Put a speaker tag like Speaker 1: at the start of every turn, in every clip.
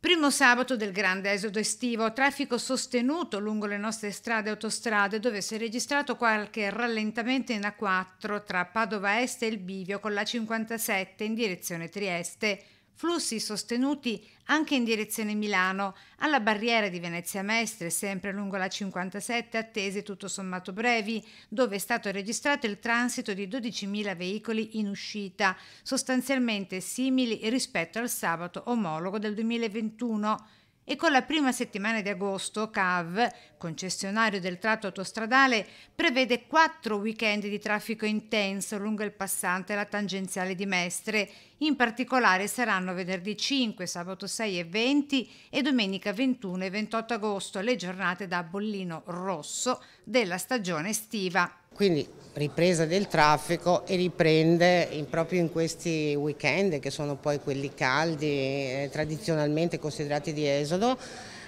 Speaker 1: Primo sabato del grande esodo estivo, traffico sostenuto lungo le nostre strade e autostrade dove si è registrato qualche rallentamento in A4 tra Padova Est e il Bivio con la 57 in direzione Trieste flussi sostenuti anche in direzione Milano, alla barriera di Venezia Mestre, sempre lungo la 57, attese tutto sommato brevi, dove è stato registrato il transito di 12.000 veicoli in uscita, sostanzialmente simili rispetto al sabato omologo del 2021 e con la prima settimana di agosto CAV, concessionario del tratto autostradale, prevede quattro weekend di traffico intenso lungo il passante e la tangenziale di Mestre. In particolare saranno venerdì 5, sabato 6 e 20 e domenica 21 e 28 agosto le giornate da bollino rosso della stagione estiva.
Speaker 2: Quindi ripresa del traffico e riprende in, proprio in questi weekend che sono poi quelli caldi, eh, tradizionalmente considerati di esodo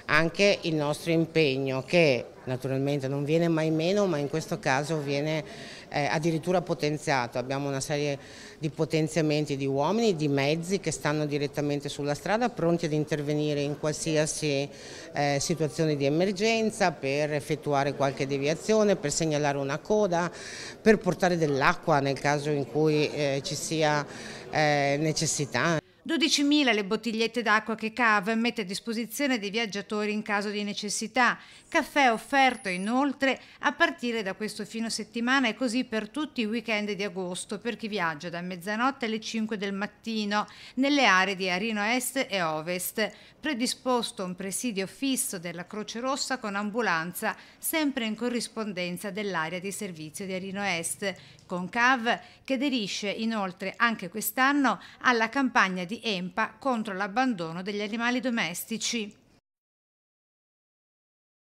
Speaker 2: anche il nostro impegno che naturalmente non viene mai meno ma in questo caso viene eh, addirittura potenziato, abbiamo una serie di potenziamenti di uomini, di mezzi che stanno direttamente sulla strada pronti ad intervenire in qualsiasi eh, situazione di emergenza per effettuare qualche deviazione, per segnalare una coda, per portare dell'acqua nel caso in cui eh, ci sia eh, necessità.
Speaker 1: 12.000 le bottigliette d'acqua che CAV mette a disposizione dei viaggiatori in caso di necessità. Caffè offerto inoltre a partire da questo fine settimana e così per tutti i weekend di agosto per chi viaggia da mezzanotte alle 5 del mattino nelle aree di Arino Est e Ovest. Predisposto un presidio fisso della Croce Rossa con ambulanza sempre in corrispondenza dell'area di servizio di Arino Est, con CAV che aderisce inoltre anche quest'anno alla campagna di di EMPA contro l'abbandono degli animali domestici.